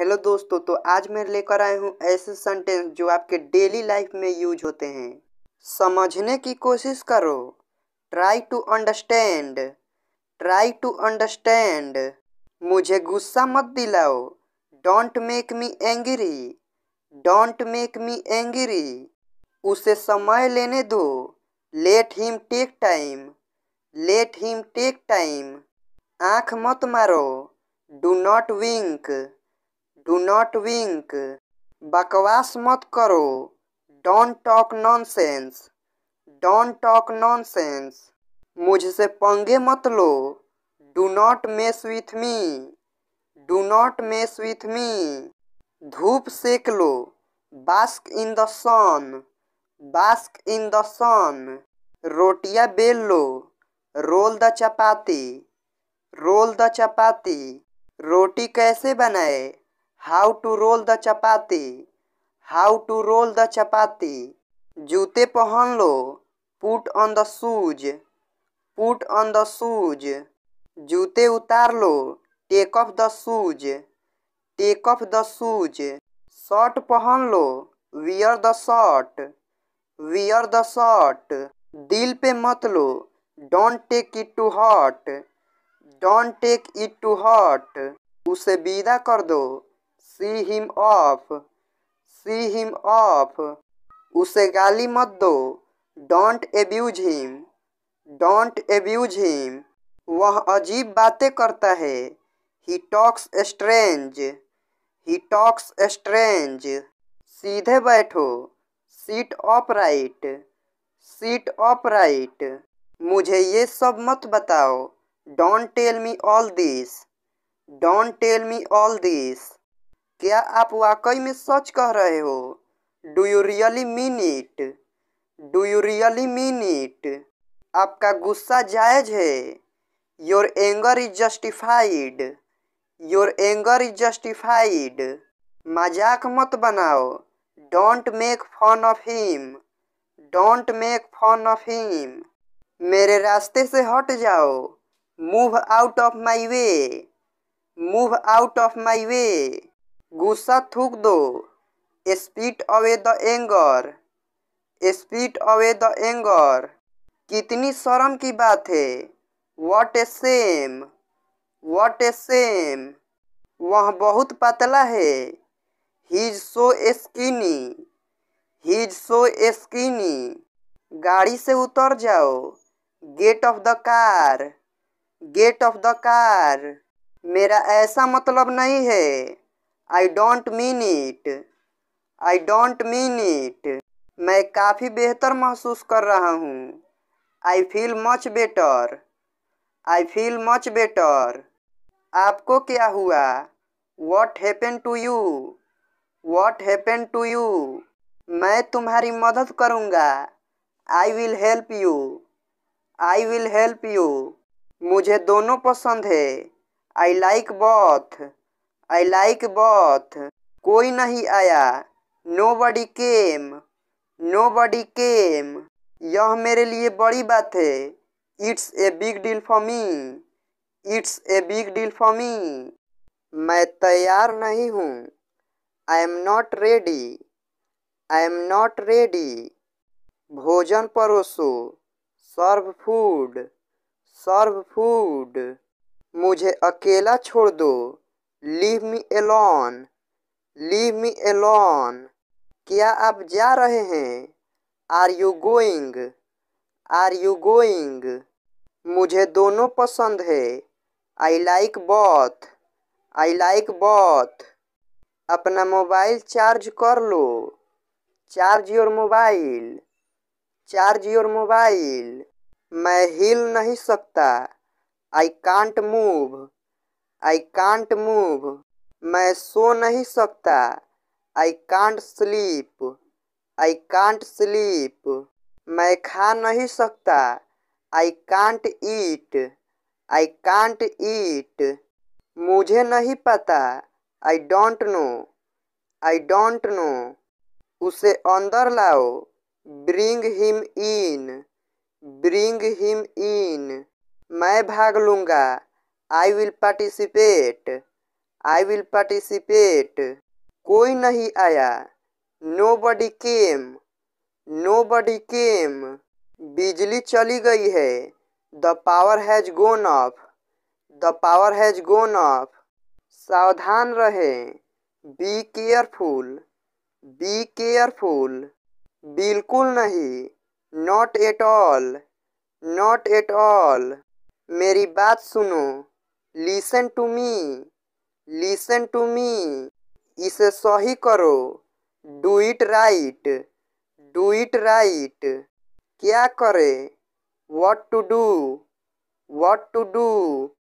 hello दोस्तों तो आज मैं लेकर आया हूँ ऐसे सेंटेंस जो आपके डेली लाइफ में यूज होते हैं समझने की कोशिश करो try to understand try to understand मुझे गुस्सा मत दिलाओ don't make me angry don't make me angry उसे समय लेने दो let him take time let him take time आँख मत मारो do not wink do not wink बकवास मत करो don't talk nonsense don't talk nonsense मुझसे पंगे मत लो do not mess with me do not mess with me धूप सेक लो bask in the sun bask in the sun रोटियां बेल लो roll the chapati roll the chapati रोटी कैसे बनाए how to roll the chapati how to roll the chapati जूते पहन लो put on the shoes put on the shoes जूते उतार लो take off the shoes take off the shoes shirt पहन लो wear the shirt wear the shirt दिल पे मत लो don't take it to heart don't take it to heart उसे विदा कर दो see him off see him off उसे गाली मत दो don't abuse him don't abuse him वह अजीब बातें करता है he talks strange he talks strange सीधे बैठो sit upright sit upright मुझे ये सब मत बताओ don't tell me all this don't tell me all this क्या आप वाकई में सच कह रहे हो do you really mean it do you really mean it आपका गुस्सा जायज है your anger is justified your anger is justified मजाक मत बनाओ don't make fun of him don't make fun of him मेरे रास्ते से हट जाओ move out of my way move out of my way गुस्सा थूक दो spit away the anger spit away the anger कितनी शर्म की बात है what a shame what a shame वह बहुत पतला है he's so skinny he's so skinny गाड़ी से उतर जाओ get off the car get off the car मेरा ऐसा मतलब नहीं है I don't mean it I don't mean it मैं काफ़ी बेहतर महसूस कर रहा हूँ I feel much better I feel much better आपको क्या हुआ what happen to you what happen to you मैं तुम्हारी मदद करूँगा I will help you I will help you मुझे दोनों पसंद है I like both I like both कोई नहीं आया नो बडी केम नो बडी केम यह मेरे लिए बड़ी बात है it's a big deal for me it's a big deal for me मैं तैयार नहीं हूँ I am not ready I am not ready भोजन परोसो सर्व फूड सर्व फूड मुझे अकेला छोड़ दो leave me alone leave me alone क्या आप जा रहे हैं are you going are you going मुझे दोनों पसंद है I like both I like both अपना मोबाइल चार्ज कर लो charge your mobile charge your mobile मैं हिल नहीं सकता I can't move I can't move मैं सो नहीं सकता I can't sleep I can't sleep मैं खा नहीं सकता I can't eat I can't eat मुझे नहीं पता I don't know I don't know उसे अंदर लाओ bring him in bring him in मैं भाग लूँगा I will participate I will participate कोई नहीं आया नो बडी केम नो बडी केम बिजली चली गई है the power has gone off the power has gone off सावधान रहें बी केयरफुल बी केयरफुल बिल्कुल नहीं not at all not at all मेरी बात सुनो listen to me listen to me इसे सही करो do it right do it right क्या करे what to do what to do